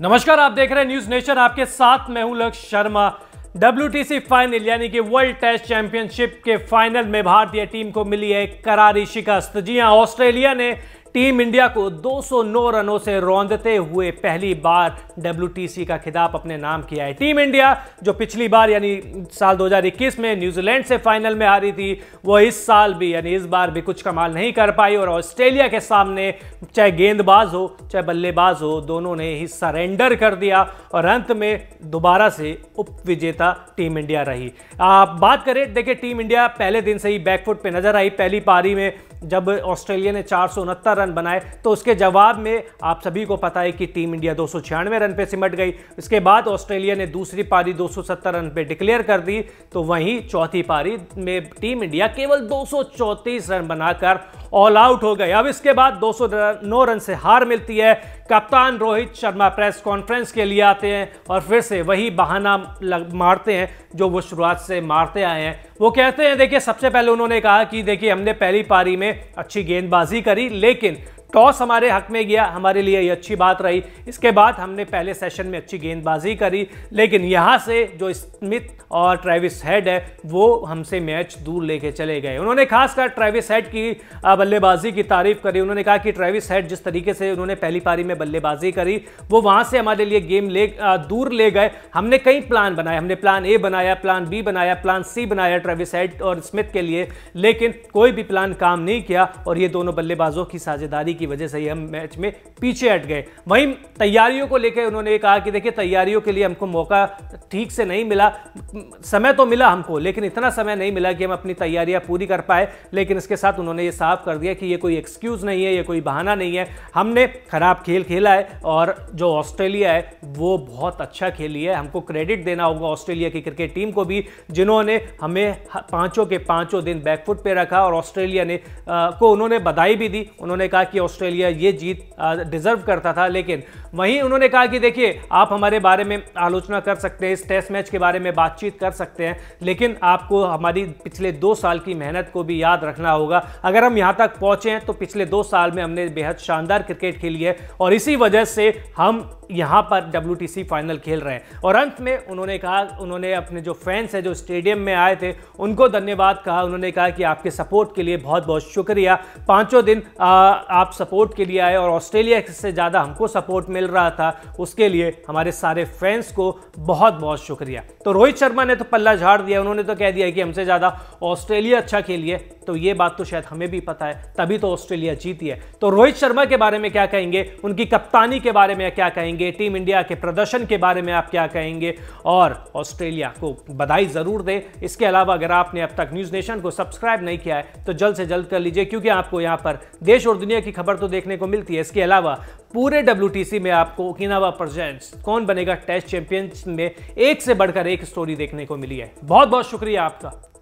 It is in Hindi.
नमस्कार आप देख रहे हैं न्यूज नेशन आपके साथ मैं हूं लक्ष्य शर्मा डब्ल्यू फाइनल यानी कि वर्ल्ड टेस्ट चैंपियनशिप के फाइनल में भारतीय टीम को मिली है करारी शिकस्त जी हां ऑस्ट्रेलिया ने टीम इंडिया को 209 रनों से रौंदते हुए पहली बार डब्ल्यू का खिताब अपने नाम किया है टीम इंडिया जो पिछली बार यानी साल 2021 में न्यूजीलैंड से फाइनल में हारी थी वो इस साल भी यानी इस बार भी कुछ कमाल नहीं कर पाई और ऑस्ट्रेलिया के सामने चाहे गेंदबाज हो चाहे बल्लेबाज हो दोनों ने ही सरेंडर कर दिया और अंत में दोबारा से उप विजेता टीम इंडिया रही आप बात करें देखिए टीम इंडिया पहले दिन से ही बैकफुट पर नजर आई पहली पारी में जब ऑस्ट्रेलिया ने चार रन बनाए तो उसके जवाब में आप सभी को पता है कि टीम इंडिया दो रन पे सिमट गई इसके बाद ऑस्ट्रेलिया ने दूसरी पारी 270 रन पे डिक्लेयर कर दी तो वहीं चौथी पारी में टीम इंडिया केवल दो रन बनाकर ऑल आउट हो गए अब इसके बाद दो रन से हार मिलती है कप्तान रोहित शर्मा प्रेस कॉन्फ्रेंस के लिए आते हैं और फिर से वही बहाना लग मारते हैं जो वो शुरुआत से मारते आए हैं वो कहते हैं देखिए सबसे पहले उन्होंने कहा कि देखिए हमने पहली पारी में अच्छी गेंदबाजी करी लेकिन टॉस हमारे हक में गया हमारे लिए ये अच्छी बात रही इसके बाद हमने पहले सेशन में अच्छी गेंदबाजी करी लेकिन यहाँ से जो स्मिथ और ट्रेविस हेड है वो हमसे मैच दूर लेके चले गए उन्होंने खासकर ट्रेविस हेड की बल्लेबाजी की तारीफ करी उन्होंने कहा कि ट्रेविस हेड जिस तरीके से उन्होंने पहली पारी में बल्लेबाजी करी वो वहाँ से हमारे लिए गेम ले दूर ले गए हमने कई प्लान बनाए हमने प्लान ए बनाया प्लान बी बनाया प्लान सी बनाया ट्रेविस हेड और स्मिथ के लिए लेकिन कोई भी प्लान काम नहीं किया और ये दोनों बल्लेबाजों की साझेदारी की वजह से ही हम मैच में पीछे हट गए वहीं तैयारियों को लेकर उन्होंने कहा कि देखिए तैयारियों के लिए हमको मौका ठीक से नहीं मिला समय तो मिला हमको लेकिन इतना समय नहीं मिला कि हम अपनी तैयारियां पूरी कर पाए लेकिन इसके साथ उन्होंने ये साफ कर दिया कि ये कोई एक्सक्यूज़ नहीं है ये कोई बहाना नहीं है हमने ख़राब खेल खेला है और जो ऑस्ट्रेलिया है वो बहुत अच्छा खेली है हमको क्रेडिट देना होगा ऑस्ट्रेलिया की क्रिकेट टीम को भी जिन्होंने हमें पाँचों के पाँचों दिन बैकफुट पर रखा और ऑस्ट्रेलिया ने को उन्होंने बधाई भी दी उन्होंने कहा कि ऑस्ट्रेलिया ये जीत डिज़र्व करता था लेकिन वहीं उन्होंने कहा कि देखिए आप हमारे बारे में आलोचना कर सकते हैं इस टेस्ट मैच के बारे में बातचीत कर सकते हैं लेकिन आपको हमारी पिछले दो साल की मेहनत को भी याद रखना होगा अगर हम यहाँ तक पहुँचे हैं तो पिछले दो साल में हमने बेहद शानदार क्रिकेट खेली है और इसी वजह से हम यहाँ पर डब्ल्यू फाइनल खेल रहे हैं और अंत में उन्होंने कहा उन्होंने अपने जो फैंस हैं जो स्टेडियम में आए थे उनको धन्यवाद कहा उन्होंने कहा कि आपके सपोर्ट के लिए बहुत बहुत शुक्रिया पाँचों दिन आ, आप सपोर्ट के लिए आए और ऑस्ट्रेलिया से ज़्यादा हमको सपोर्ट मिल रहा था उसके लिए हमारे सारे फैंस को बहुत बहुत शुक्रिया तो रोहित शर्मा ने तो पल्ला झाड़ दिया उन्होंने तो कह दिया कि हमसे ज़्यादा ऑस्ट्रेलिया अच्छा खेलिए तो ये बात तो शायद हमें भी पता है तभी तो ऑस्ट्रेलिया जीती है तो रोहित शर्मा के बारे में क्या कहेंगे उनकी कप्तानी के बारे में क्या कहेंगे टीम इंडिया के प्रदर्शन के बारे में आप क्या कहेंगे और ऑस्ट्रेलिया को बधाई ज़रूर दें इसके अलावा अगर आपने अब तक न्यूज़ नेशन को सब्सक्राइब नहीं किया है तो जल्द से जल्द कर लीजिए क्योंकि आपको यहां पर देश और दुनिया की खबर तो देखने को मिलती है इसके अलावा पूरे डब्ल्यू में आपको ओकिनावा प्रजेंट कौन बनेगा टेस्ट चैंपियंस में एक से बढ़कर एक स्टोरी देखने को मिली है बहुत बहुत शुक्रिया आपका